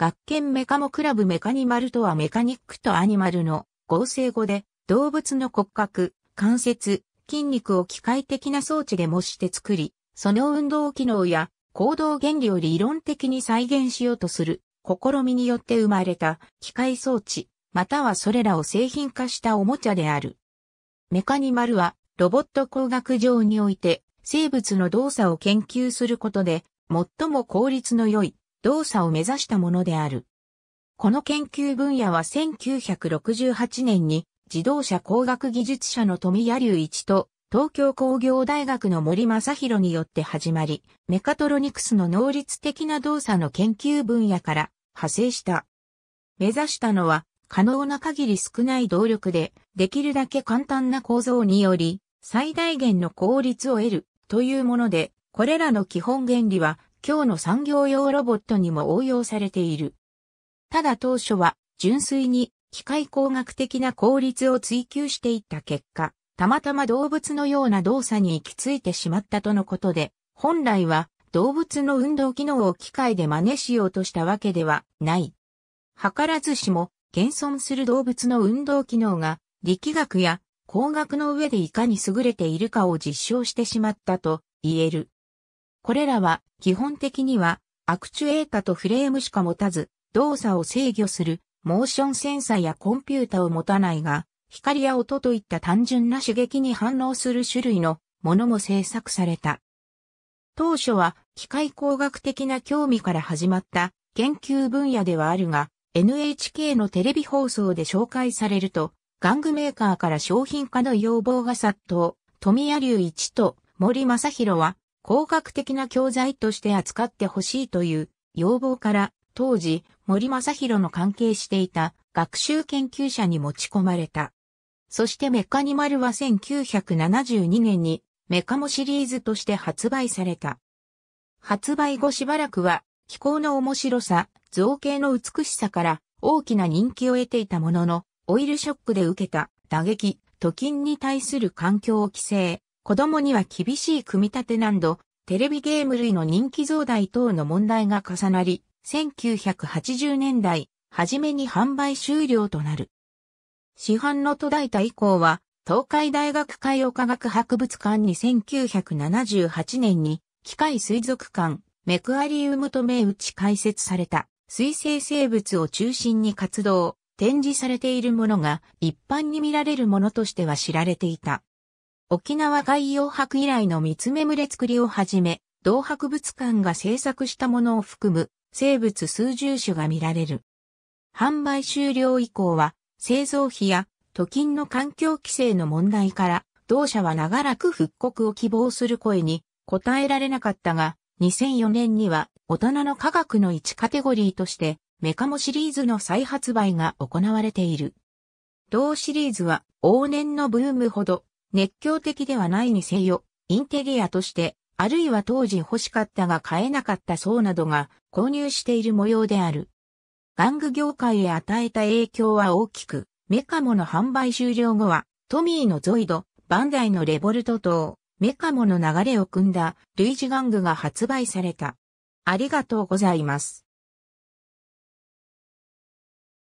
学研メカモクラブメカニマルとはメカニックとアニマルの合成語で動物の骨格、関節、筋肉を機械的な装置で模して作り、その運動機能や行動原理を理論的に再現しようとする試みによって生まれた機械装置、またはそれらを製品化したおもちゃである。メカニマルはロボット工学上において生物の動作を研究することで最も効率の良い動作を目指したものである。この研究分野は1968年に自動車工学技術者の富谷隆一と東京工業大学の森正宏によって始まり、メカトロニクスの能率的な動作の研究分野から派生した。目指したのは可能な限り少ない動力で、できるだけ簡単な構造により、最大限の効率を得るというもので、これらの基本原理は今日の産業用ロボットにも応用されている。ただ当初は純粋に機械工学的な効率を追求していった結果、たまたま動物のような動作に行き着いてしまったとのことで、本来は動物の運動機能を機械で真似しようとしたわけではない。図らずしも現存する動物の運動機能が力学や工学の上でいかに優れているかを実証してしまったと言える。これらは基本的にはアクチュエータとフレームしか持たず、動作を制御するモーションセンサーやコンピュータを持たないが、光や音といった単純な刺激に反応する種類のものも制作された。当初は機械工学的な興味から始まった研究分野ではあるが、NHK のテレビ放送で紹介されると、玩具メーカーから商品化の要望が殺到、富谷隆一と森正宏は工学的な教材として扱ってほしいという要望から当時森正宏の関係していた学習研究者に持ち込まれた。そしてメカニマルは1972年にメカモシリーズとして発売された。発売後しばらくは気候の面白さ、造形の美しさから大きな人気を得ていたものの、オイルショックで受けた打撃、都金に対する環境を規制、子供には厳しい組み立て難度、テレビゲーム類の人気増大等の問題が重なり、1980年代、初めに販売終了となる。市販の途絶えた以降は、東海大学海洋科学博物館に1978年に、機械水族館、メクアリウムと銘打ち開設された、水生生物を中心に活動、展示されているものが一般に見られるものとしては知られていた。沖縄海洋博以来の三つ目群れ作りをはじめ、同博物館が制作したものを含む生物数十種が見られる。販売終了以降は、製造費や都金の環境規制の問題から、同社は長らく復刻を希望する声に応えられなかったが、2004年には大人の科学の1カテゴリーとして、メカモシリーズの再発売が行われている。同シリーズは往年のブームほど熱狂的ではないにせよ、インテリアとして、あるいは当時欲しかったが買えなかった層などが購入している模様である。玩具業界へ与えた影響は大きく、メカモの販売終了後は、トミーのゾイド、バンダイのレボルト等、メカモの流れを組んだ類似玩具が発売された。ありがとうございます。